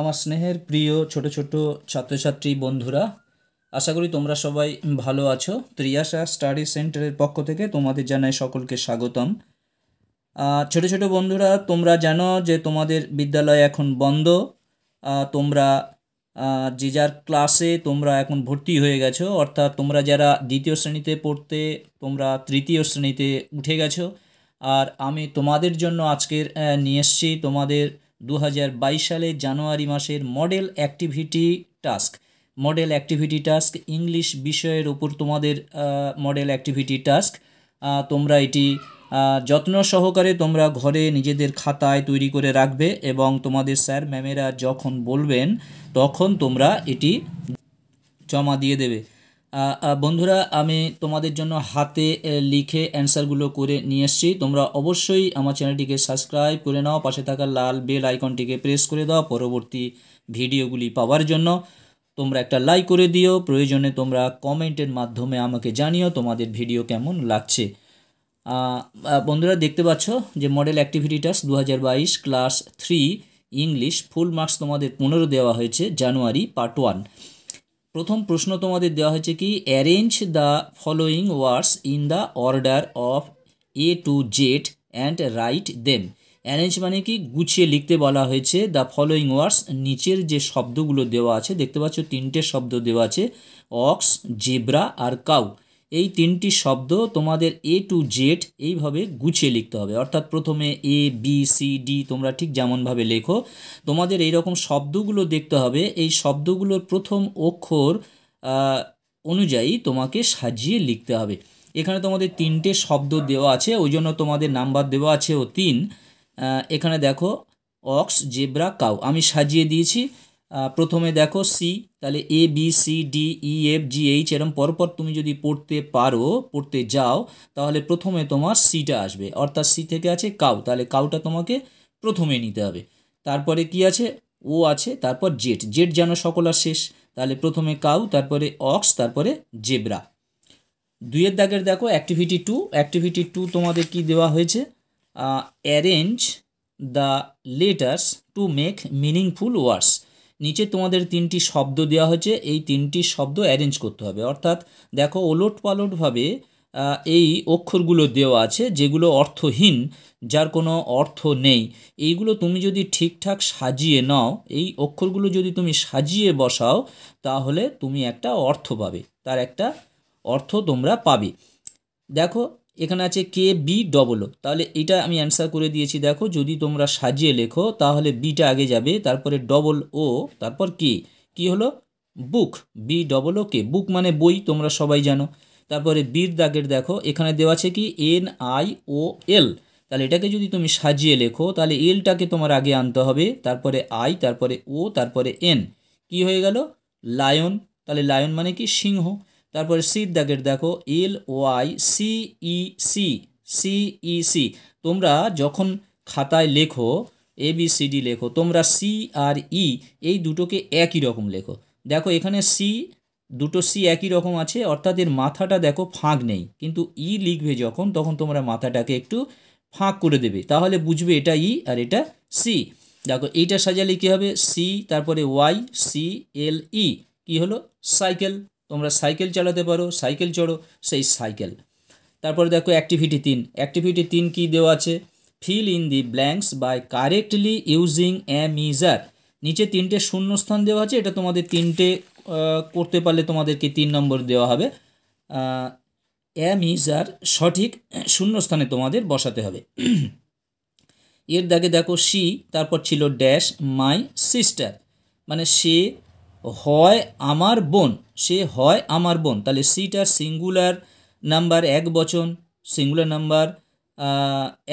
আমার স্নেহের প্রিয় ছোট ছোট ছাত্রছাত্রী বন্ধুরা আশা করি তোমরা সবাই ভালো আছো ত্রিয়াশা স্টাডি সেন্টারের পক্ষ থেকে তোমাদের জানাই সকলকে স্বাগতম ছোট ছোট বন্ধুরা তোমরা জানো যে তোমাদের বিদ্যালয় এখন বন্ধ তোমরা যে যার ক্লাসে তোমরা এখন ভর্তি হয়ে গেছো অর্থাৎ তোমরা যারা দ্বিতীয় শ্রেণীতে পড়তে তোমরা তৃতীয় শ্রেণীতে উঠে গেছো আর আমি তোমাদের জন্য আজকের নিয়ে এসছি তোমাদের দু সালে জানুয়ারি মাসের model activity task model activity task English বিষয়ের ওপর তোমাদের মডেল অ্যাক্টিভিটি টাস্ক তোমরা এটি যত্ন সহকারে তোমরা ঘরে নিজেদের খাতায় তৈরি করে রাখবে এবং তোমাদের স্যার ম্যামেরা যখন বলবেন তখন তোমরা এটি জমা দিয়ে দেবে বন্ধুরা আমি তোমাদের জন্য হাতে লিখে অ্যান্সারগুলো করে নিয়ে এসছি তোমরা অবশ্যই আমার চ্যানেলটিকে সাবস্ক্রাইব করে নাও পাশে থাকা লাল বেল আইকনটিকে প্রেস করে দাও পরবর্তী ভিডিওগুলি পাওয়ার জন্য তোমরা একটা লাইক করে দিও প্রয়োজনে তোমরা কমেন্টের মাধ্যমে আমাকে জানিও তোমাদের ভিডিও কেমন লাগছে বন্ধুরা দেখতে পাচ্ছ যে মডেল অ্যাক্টিভিটিটাস দু class three English full marks তোমাদের পনেরো দেওয়া হয়েছে জানুয়ারি পার্ট ওয়ান প্রথম প্রশ্ন তোমাদের দেওয়া হয়েছে কি arrange the following words in the order of A to Z and write them arrange মানে কি গুছিয়ে লিখতে বলা হয়েছে দ্য ফলোয়িং ওয়ার্ডস নিচের যে শব্দগুলো দেওয়া আছে দেখতে পাচ্ছ তিনটে শব্দ দেওয়া আছে অক্স জেব্রা আর কাউ এই তিনটি শব্দ তোমাদের এ টু জেড এইভাবে গুছিয়ে লিখতে হবে অর্থাৎ প্রথমে এ বি সি ডি তোমরা ঠিক যেমনভাবে লেখো তোমাদের এই রকম শব্দগুলো দেখতে হবে এই শব্দগুলোর প্রথম অক্ষর অনুযায়ী তোমাকে সাজিয়ে লিখতে হবে এখানে তোমাদের তিনটে শব্দ দেওয়া আছে ওই জন্য তোমাদের নাম্বার দেওয়া আছে ও তিন এখানে দেখো অক্স জেব্রা কাউ আমি সাজিয়ে দিয়েছি প্রথমে দেখো সি তাহলে A B C D E F G H এরম পরপর তুমি যদি পড়তে পারো পড়তে যাও তাহলে প্রথমে তোমার সিটা আসবে অর্থাৎ সি থেকে আছে কাউ তাহলে কাউটা তোমাকে প্রথমে নিতে হবে তারপরে কি আছে ও আছে তারপর জেট জেট যেন সকলার শেষ তাহলে প্রথমে কাউ তারপরে অক্স তারপরে জেব্রা দুইয়ের দাগের দেখো অ্যাক্টিভিটি টু অ্যাক্টিভিটি টু তোমাদের কি দেওয়া হয়েছে arrange the letters to make meaningful words নিচে তোমাদের তিনটি শব্দ দেওয়া হয়েছে এই তিনটি শব্দ অ্যারেঞ্জ করতে হবে অর্থাৎ দেখো ওলট পালটভাবে এই অক্ষরগুলো দেওয়া আছে যেগুলো অর্থহীন যার কোনো অর্থ নেই এইগুলো তুমি যদি ঠিকঠাক সাজিয়ে নাও এই অক্ষরগুলো যদি তুমি সাজিয়ে বসাও তাহলে তুমি একটা অর্থ পাবে তার একটা অর্থ তোমরা পাবে দেখো এখানে আছে কে বি ডবল ও তাহলে এটা আমি অ্যান্সার করে দিয়েছি দেখো যদি তোমরা সাজিয়ে লেখো তাহলে বিটা আগে যাবে তারপরে ডবল ও তারপর কে কি হলো বুক বি ডবল ও কে বুক মানে বই তোমরা সবাই জানো তারপরে বীর দাগের দেখো এখানে দেওয়া আছে কি এন আই ও এল তাহলে এটাকে যদি তুমি সাজিয়ে লেখো তাহলে এলটাকে তোমার আগে আনতে হবে তারপরে আই তারপরে ও তারপরে এন কি হয়ে গেল লায়ন তাহলে লায়ন মানে কি সিংহ তারপরে সির দাগের দেখো L Y C E C C E C তোমরা যখন খাতায় লেখো এ বি সি ডি লেখো তোমরা সি আর ই এই দুটোকে একই রকম লেখো দেখো এখানে সি দুটো সি একই রকম আছে অর্থাৎ এর মাথাটা দেখো ফাঁক নেই কিন্তু ই লিখবে যখন তখন তোমরা মাথাটাকে একটু ফাঁক করে দেবে তাহলে বুঝবে এটা ই আর এটা সি দেখো এইটা সাজালে কী হবে সি তারপরে ওয়াই সি এল ই কী হলো সাইকেল তোমরা সাইকেল চালাতে পারো সাইকেল চড়ো সেই সাইকেল তারপরে দেখো অ্যাক্টিভিটি তিন অ্যাক্টিভিটি তিন কী দেওয়া আছে fill in the blanks by correctly using a measure নিচে তিনটে শূন্যস্থান দেওয়া আছে এটা তোমাদের তিনটে করতে পারলে তোমাদেরকে তিন নম্বর দেওয়া হবে এ মিজার সঠিক শূন্যস্থানে তোমাদের বসাতে হবে এর দাগে দেখো সি তারপর ছিল ড্যাশ মাই সিস্টার মানে সে হয় আমার বোন সে হয় আমার বোন তাহলে সিটা সিঙ্গুলার নাম্বার এক বচন সিঙ্গুলার নাম্বার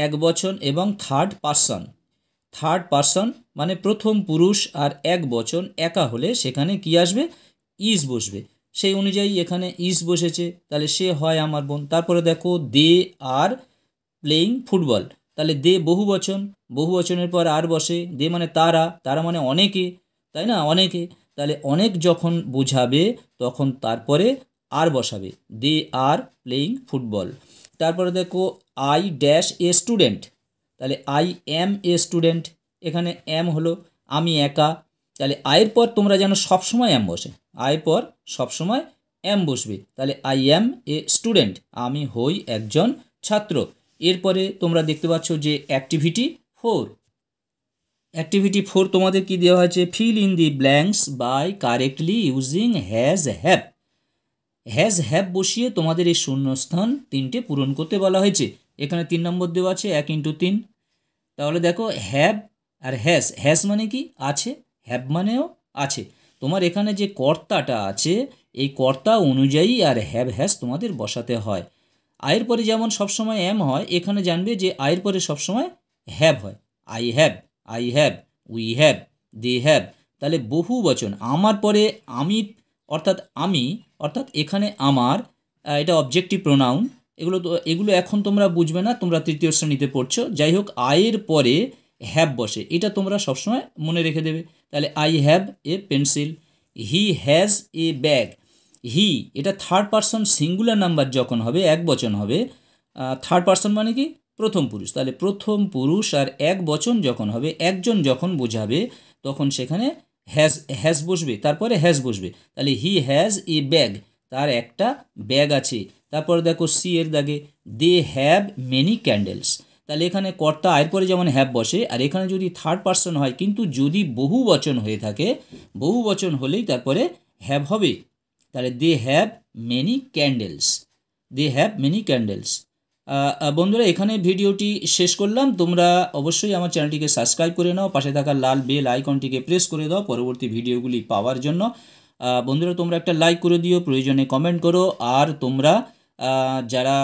এক বচন এবং থার্ড পার্সন থার্ড পার্সন মানে প্রথম পুরুষ আর এক বচন একা হলে সেখানে কি আসবে ইজ বসবে সেই অনুযায়ী এখানে ইজ বসেছে তাহলে সে হয় আমার বোন তারপরে দেখো দে আর প্লেয়িং ফুটবল তাহলে দে বহু বচন বহু বচনের পর আর বসে দে মানে তারা তারা মানে অনেকে তাই না অনেকে তাহলে অনেক যখন বোঝাবে তখন তারপরে আর বসাবে দে আর প্লেয়িং ফুটবল তারপরে দেখো আই ড্যাশ এ স্টুডেন্ট তাহলে আই এম এ স্টুডেন্ট এখানে এম হলো আমি একা তাহলে আয়ের পর তোমরা যেন সবসময় এম বসে আয়ের পর সবসময় এম বসবে তাহলে আই এম এ স্টুডেন্ট আমি হই একজন ছাত্র এরপরে তোমরা দেখতে পাচ্ছ যে অ্যাক্টিভিটি ফোর অ্যাক্টিভিটি ফোর তোমাদের কি দেওয়া হয়েছে fill in the blanks by correctly using has have has have বসিয়ে তোমাদের এই শূন্যস্থান তিনটে পূরণ করতে বলা হয়েছে এখানে তিন নম্বর দেওয়া আছে এক ইন্টু তিন তাহলে দেখো হ্যাভ আর হ্যাস হ্যাস মানে কি আছে হ্যাব মানেও আছে তোমার এখানে যে কর্তাটা আছে এই কর্তা অনুযায়ী আর হ্যাব হ্যাস তোমাদের বসাতে হয় আয়ের পরে যেমন সবসময় এম হয় এখানে জানবে যে আয়ের পরে সবসময় হ্যাব হয় I have I have we have they have তাহলে বহু বচন আমার পরে আমি অর্থাৎ আমি অর্থাৎ এখানে আমার এটা অবজেক্টিভ প্রোনাউন এগুলো তো এগুলো এখন তোমরা বুঝবে না তোমরা তৃতীয় শ্রেণীতে পড়ছো যাই হোক আয়ের পরে হ্যাভ বসে এটা তোমরা সবসময় মনে রেখে দেবে তাহলে I have a pencil he has a bag he এটা থার্ড পার্সন সিঙ্গুলার নাম্বার যখন হবে এক বচন হবে থার্ড পার্সন মানে কি প্রথম পুরুষ তাহলে প্রথম পুরুষ আর এক বচন যখন হবে একজন যখন বোঝাবে তখন সেখানে হ্যাজ হ্যাজ বসবে তারপরে হ্যাজ বসবে তাহলে হি হ্যাজ এ ব্যাগ তার একটা ব্যাগ আছে তারপর দেখো সি এর দাগে দে হ্যাভ মেনি ক্যান্ডেলস তাহলে এখানে কর্তা আয়ের পরে যেমন হ্যাব বসে আর এখানে যদি থার্ড পার্সন হয় কিন্তু যদি বহু বচন হয়ে থাকে বহু বচন হলেই তারপরে হ্যাভ হবে তাহলে they have many candles they have many candles বন্ধুরা এখানে ভিডিওটি শেষ করলাম তোমরা অবশ্যই আমার চ্যানেলটিকে সাবস্ক্রাইব করে নাও পাশে থাকা লাল বেল আইকনটিকে প্রেস করে দাও পরবর্তী ভিডিওগুলি পাওয়ার জন্য বন্ধুরা তোমরা একটা লাইক করে দিও প্রয়োজনে কমেন্ট করো আর তোমরা যারা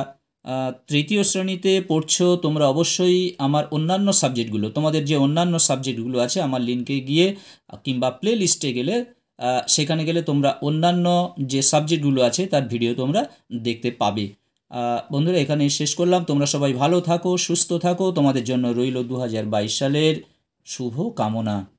তৃতীয় শ্রেণীতে পড়ছো তোমরা অবশ্যই আমার অন্যান্য সাবজেক্টগুলো তোমাদের যে অন্যান্য সাবজেক্টগুলো আছে আমার লিঙ্কে গিয়ে কিংবা প্লে লিস্টে গেলে সেখানে গেলে তোমরা অন্যান্য যে সাবজেক্টগুলো আছে তার ভিডিও তোমরা দেখতে পাবে বন্ধুরা এখানে শেষ করলাম তোমরা সবাই ভালো থাকো সুস্থ থাকো তোমাদের জন্য রইল দু সালের শুভ কামনা